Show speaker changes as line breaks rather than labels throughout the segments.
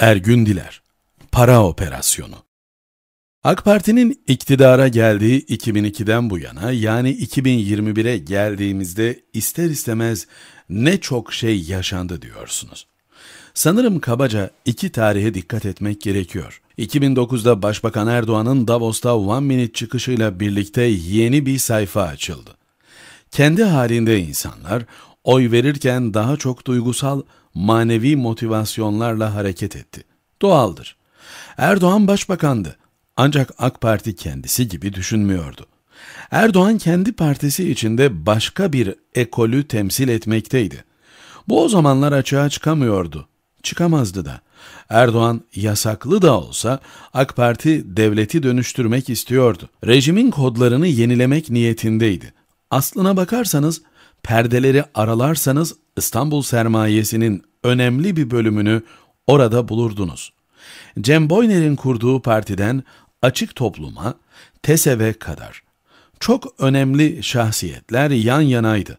Ergün Diler Para Operasyonu AK Parti'nin iktidara geldiği 2002'den bu yana yani 2021'e geldiğimizde ister istemez ne çok şey yaşandı diyorsunuz. Sanırım kabaca iki tarihe dikkat etmek gerekiyor. 2009'da Başbakan Erdoğan'ın Davos'ta One Minute çıkışıyla birlikte yeni bir sayfa açıldı. Kendi halinde insanlar oy verirken daha çok duygusal manevi motivasyonlarla hareket etti. Doğaldır. Erdoğan başbakandı. Ancak AK Parti kendisi gibi düşünmüyordu. Erdoğan kendi partisi içinde başka bir ekolü temsil etmekteydi. Bu o zamanlar açığa çıkamıyordu. Çıkamazdı da. Erdoğan yasaklı da olsa AK Parti devleti dönüştürmek istiyordu. Rejimin kodlarını yenilemek niyetindeydi. Aslına bakarsanız perdeleri aralarsanız İstanbul sermayesinin önemli bir bölümünü orada bulurdunuz. Cem Boyner'in kurduğu partiden açık topluma, TESEV'e kadar çok önemli şahsiyetler yan yanaydı.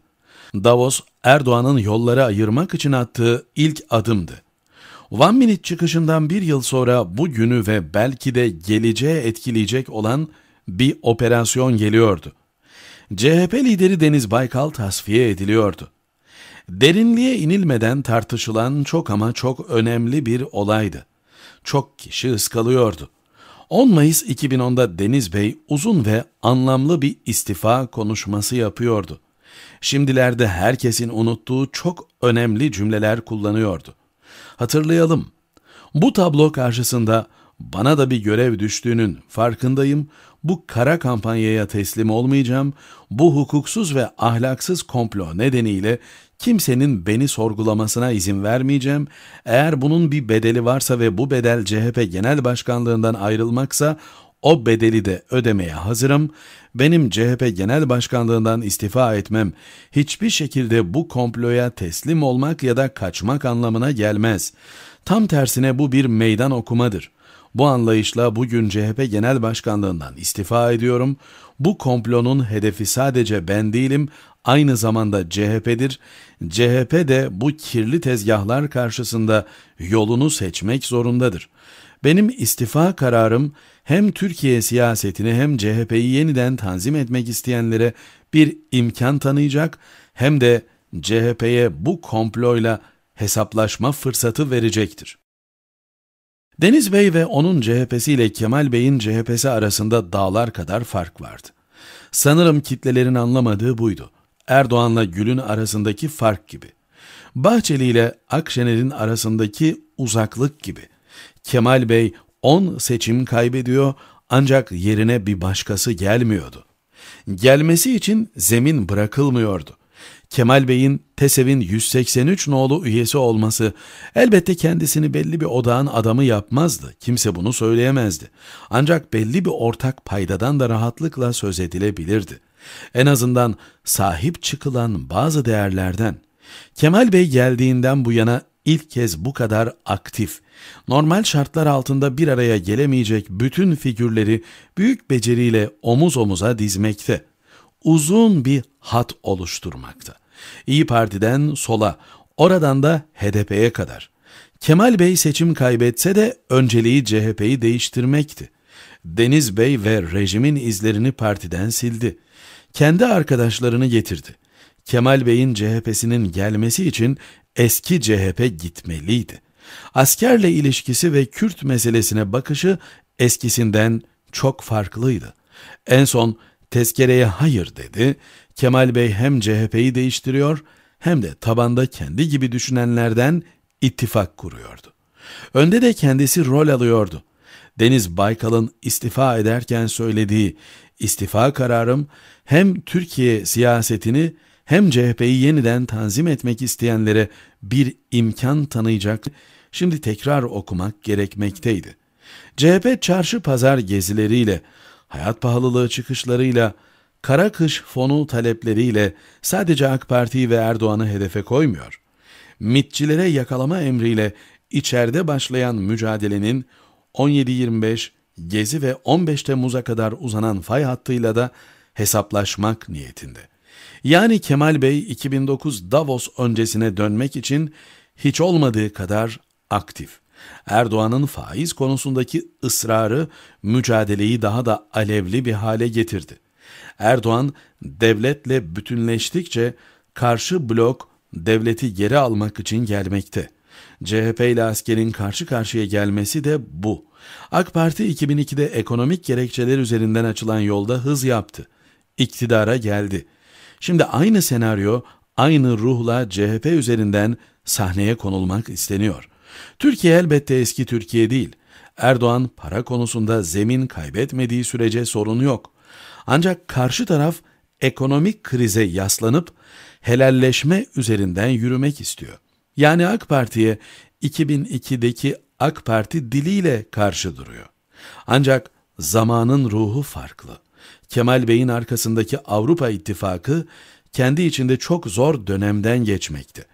Davos, Erdoğan'ın yolları ayırmak için attığı ilk adımdı. One Minute çıkışından bir yıl sonra bu günü ve belki de geleceğe etkileyecek olan bir operasyon geliyordu. CHP lideri Deniz Baykal tasfiye ediliyordu. Derinliğe inilmeden tartışılan çok ama çok önemli bir olaydı. Çok kişi ıskalıyordu. 10 Mayıs 2010'da Deniz Bey uzun ve anlamlı bir istifa konuşması yapıyordu. Şimdilerde herkesin unuttuğu çok önemli cümleler kullanıyordu. Hatırlayalım. Bu tablo karşısında bana da bir görev düştüğünün farkındayım bu kara kampanyaya teslim olmayacağım, bu hukuksuz ve ahlaksız komplo nedeniyle kimsenin beni sorgulamasına izin vermeyeceğim, eğer bunun bir bedeli varsa ve bu bedel CHP Genel Başkanlığından ayrılmaksa o bedeli de ödemeye hazırım. Benim CHP Genel Başkanlığından istifa etmem hiçbir şekilde bu komploya teslim olmak ya da kaçmak anlamına gelmez. Tam tersine bu bir meydan okumadır. Bu anlayışla bugün CHP Genel Başkanlığından istifa ediyorum. Bu komplonun hedefi sadece ben değilim, aynı zamanda CHP'dir. CHP de bu kirli tezgahlar karşısında yolunu seçmek zorundadır. Benim istifa kararım hem Türkiye siyasetini hem CHP'yi yeniden tanzim etmek isteyenlere bir imkan tanıyacak hem de CHP'ye bu komployla hesaplaşma fırsatı verecektir. Deniz Bey ve onun CHP'si ile Kemal Bey'in CHP'si arasında dağlar kadar fark vardı. Sanırım kitlelerin anlamadığı buydu. Erdoğan'la Gül'ün arasındaki fark gibi. Bahçeli ile Akşener'in arasındaki uzaklık gibi. Kemal Bey 10 seçim kaybediyor ancak yerine bir başkası gelmiyordu. Gelmesi için zemin bırakılmıyordu. Kemal Bey'in TESEV'in 183 nolu üyesi olması elbette kendisini belli bir odağın adamı yapmazdı. Kimse bunu söyleyemezdi. Ancak belli bir ortak paydadan da rahatlıkla söz edilebilirdi. En azından sahip çıkılan bazı değerlerden. Kemal Bey geldiğinden bu yana ilk kez bu kadar aktif, normal şartlar altında bir araya gelemeyecek bütün figürleri büyük beceriyle omuz omuza dizmekte, uzun bir hat oluşturmakta. İyi Parti'den sola, oradan da HDP'ye kadar. Kemal Bey seçim kaybetse de önceliği CHP'yi değiştirmekti. Deniz Bey ve rejimin izlerini partiden sildi. Kendi arkadaşlarını getirdi. Kemal Bey'in CHP'sinin gelmesi için eski CHP gitmeliydi. Askerle ilişkisi ve Kürt meselesine bakışı eskisinden çok farklıydı. En son Tezkereye hayır dedi. Kemal Bey hem CHP'yi değiştiriyor hem de tabanda kendi gibi düşünenlerden ittifak kuruyordu. Önde de kendisi rol alıyordu. Deniz Baykal'ın istifa ederken söylediği istifa kararım hem Türkiye siyasetini hem CHP'yi yeniden tanzim etmek isteyenlere bir imkan tanıyacak, şimdi tekrar okumak gerekmekteydi. CHP çarşı pazar gezileriyle hayat pahalılığı çıkışlarıyla, kara kış fonu talepleriyle sadece AK Parti'yi ve Erdoğan'ı hedefe koymuyor. MIT'çilere yakalama emriyle içeride başlayan mücadelenin 17-25, Gezi ve 15 Temmuz'a kadar uzanan fay hattıyla da hesaplaşmak niyetinde. Yani Kemal Bey 2009 Davos öncesine dönmek için hiç olmadığı kadar aktif. Erdoğan'ın faiz konusundaki ısrarı mücadeleyi daha da alevli bir hale getirdi. Erdoğan devletle bütünleştikçe karşı blok devleti geri almak için gelmekte. CHP ile askerin karşı karşıya gelmesi de bu. AK Parti 2002'de ekonomik gerekçeler üzerinden açılan yolda hız yaptı. İktidara geldi. Şimdi aynı senaryo aynı ruhla CHP üzerinden sahneye konulmak isteniyor. Türkiye elbette eski Türkiye değil. Erdoğan para konusunda zemin kaybetmediği sürece sorunu yok. Ancak karşı taraf ekonomik krize yaslanıp helalleşme üzerinden yürümek istiyor. Yani AK Parti'ye 2002'deki AK Parti diliyle karşı duruyor. Ancak zamanın ruhu farklı. Kemal Bey'in arkasındaki Avrupa İttifakı kendi içinde çok zor dönemden geçmekte.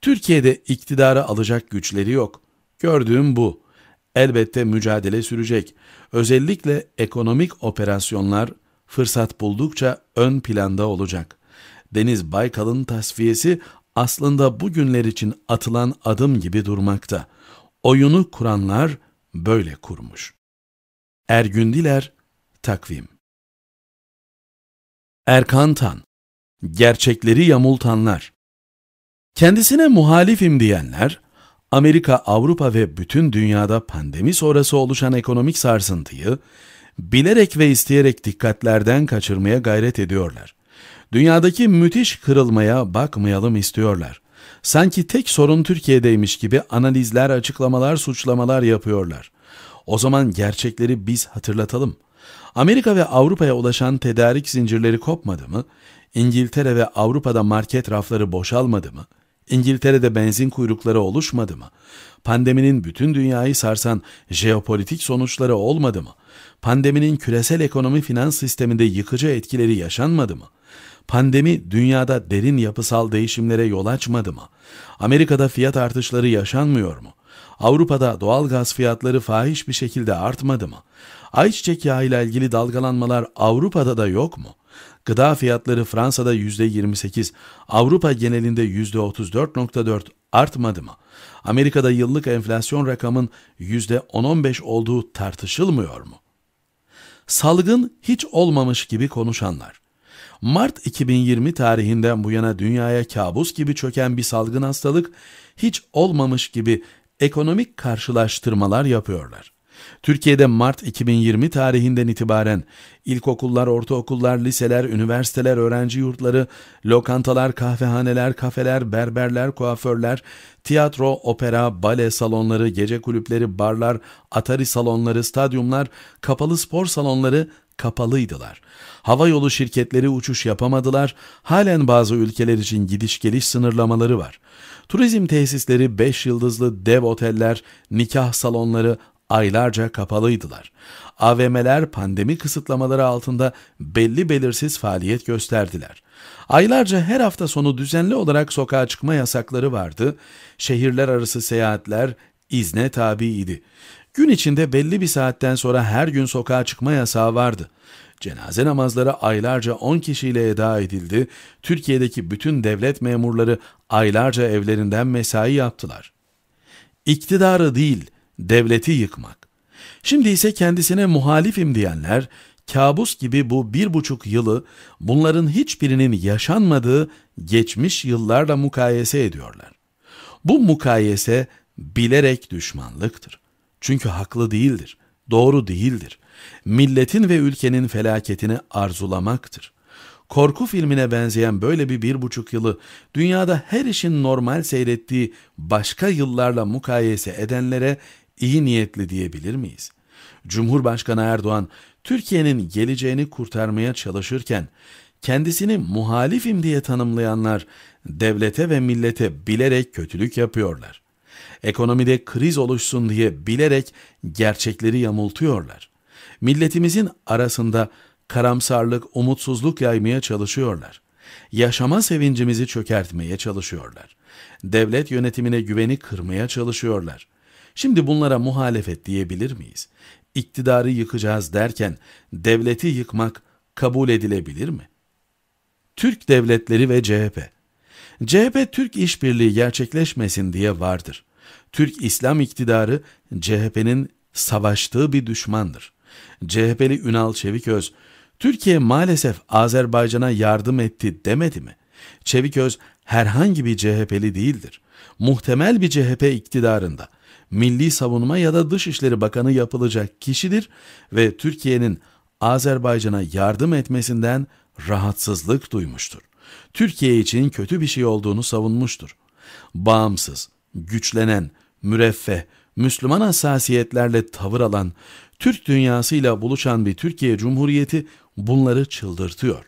Türkiye'de iktidara alacak güçleri yok. Gördüğüm bu. Elbette mücadele sürecek. Özellikle ekonomik operasyonlar fırsat buldukça ön planda olacak. Deniz Baykal'ın tasfiyesi aslında bugünler için atılan adım gibi durmakta. Oyunu kuranlar böyle kurmuş. Ergündiler Takvim Erkan Tan gerçekleri yamultanlar, kendisine muhalifim diyenler, Amerika, Avrupa ve bütün dünyada pandemi sonrası oluşan ekonomik sarsıntıyı bilerek ve isteyerek dikkatlerden kaçırmaya gayret ediyorlar. Dünyadaki müthiş kırılmaya bakmayalım istiyorlar. Sanki tek sorun Türkiye'deymiş gibi analizler, açıklamalar, suçlamalar yapıyorlar. O zaman gerçekleri biz hatırlatalım. Amerika ve Avrupa'ya ulaşan tedarik zincirleri kopmadı mı? İngiltere ve Avrupa'da market rafları boşalmadı mı? İngiltere'de benzin kuyrukları oluşmadı mı? Pandeminin bütün dünyayı sarsan jeopolitik sonuçları olmadı mı? Pandeminin küresel ekonomi finans sisteminde yıkıcı etkileri yaşanmadı mı? Pandemi dünyada derin yapısal değişimlere yol açmadı mı? Amerika'da fiyat artışları yaşanmıyor mu? Avrupa'da doğal gaz fiyatları fahiş bir şekilde artmadı mı? Ayçiçek yağı ile ilgili dalgalanmalar Avrupa'da da yok mu?'' Gıda fiyatları Fransa'da %28, Avrupa genelinde %34.4 artmadı mı? Amerika'da yıllık enflasyon rakamın %10-15 olduğu tartışılmıyor mu? Salgın hiç olmamış gibi konuşanlar. Mart 2020 tarihinden bu yana dünyaya kabus gibi çöken bir salgın hastalık hiç olmamış gibi ekonomik karşılaştırmalar yapıyorlar. Türkiye'de Mart 2020 tarihinden itibaren ilkokullar, ortaokullar, liseler, üniversiteler, öğrenci yurtları, lokantalar, kahvehaneler, kafeler, berberler, kuaförler, tiyatro, opera, bale salonları, gece kulüpleri, barlar, atari salonları, stadyumlar, kapalı spor salonları kapalıydılar. Hava yolu şirketleri uçuş yapamadılar, halen bazı ülkeler için gidiş geliş sınırlamaları var. Turizm tesisleri, beş yıldızlı dev oteller, nikah salonları, aylarca kapalıydılar. AVM'ler pandemi kısıtlamaları altında belli belirsiz faaliyet gösterdiler. Aylarca her hafta sonu düzenli olarak sokağa çıkma yasakları vardı. Şehirler arası seyahatler izne tabiydi. Gün içinde belli bir saatten sonra her gün sokağa çıkma yasağı vardı. Cenaze namazları aylarca 10 kişiyle eda edildi. Türkiye'deki bütün devlet memurları aylarca evlerinden mesai yaptılar. İktidarı değil, devleti yıkmak. Şimdi ise kendisine muhalifim diyenler, kabus gibi bu bir buçuk yılı bunların hiçbirinin yaşanmadığı geçmiş yıllarla mukayese ediyorlar. Bu mukayese bilerek düşmanlıktır. Çünkü haklı değildir, doğru değildir. Milletin ve ülkenin felaketini arzulamaktır. Korku filmine benzeyen böyle bir bir buçuk yılı dünyada her işin normal seyrettiği başka yıllarla mukayese edenlere iyi niyetli diyebilir miyiz? Cumhurbaşkanı Erdoğan Türkiye'nin geleceğini kurtarmaya çalışırken kendisini muhalifim diye tanımlayanlar devlete ve millete bilerek kötülük yapıyorlar. Ekonomide kriz oluşsun diye bilerek gerçekleri yamultuyorlar. Milletimizin arasında karamsarlık, umutsuzluk yaymaya çalışıyorlar. Yaşama sevincimizi çökertmeye çalışıyorlar. Devlet yönetimine güveni kırmaya çalışıyorlar. Şimdi bunlara muhalefet diyebilir miyiz? İktidarı yıkacağız derken devleti yıkmak kabul edilebilir mi? Türk devletleri ve CHP CHP Türk işbirliği gerçekleşmesin diye vardır. Türk İslam iktidarı CHP'nin savaştığı bir düşmandır. CHP'li Ünal Çeviköz, Türkiye maalesef Azerbaycan'a yardım etti demedi mi? Çeviköz herhangi bir CHP'li değildir. Muhtemel bir CHP iktidarında Milli Savunma ya da Dışişleri Bakanı yapılacak kişidir ve Türkiye'nin Azerbaycan'a yardım etmesinden rahatsızlık duymuştur. Türkiye için kötü bir şey olduğunu savunmuştur. Bağımsız, güçlenen, müreffeh, Müslüman hassasiyetlerle tavır alan, Türk dünyasıyla buluşan bir Türkiye Cumhuriyeti bunları çıldırtıyor.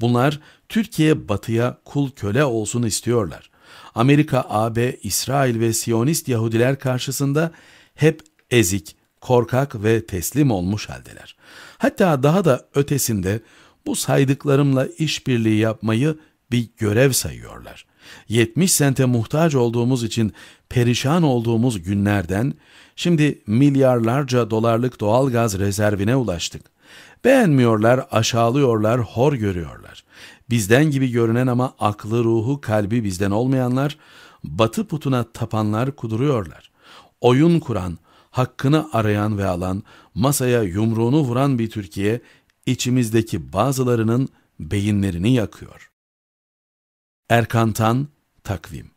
Bunlar Türkiye batıya kul köle olsun istiyorlar. Amerika, AB, İsrail ve Siyonist Yahudiler karşısında hep ezik, korkak ve teslim olmuş haldeler. Hatta daha da ötesinde bu saydıklarımla işbirliği yapmayı bir görev sayıyorlar. 70 sente muhtaç olduğumuz için perişan olduğumuz günlerden şimdi milyarlarca dolarlık doğal gaz rezervine ulaştık. Beğenmiyorlar, aşağılıyorlar, hor görüyorlar bizden gibi görünen ama aklı, ruhu, kalbi bizden olmayanlar, batı putuna tapanlar kuduruyorlar. Oyun kuran, hakkını arayan ve alan, masaya yumruğunu vuran bir Türkiye, içimizdeki bazılarının beyinlerini yakıyor. Erkantan Takvim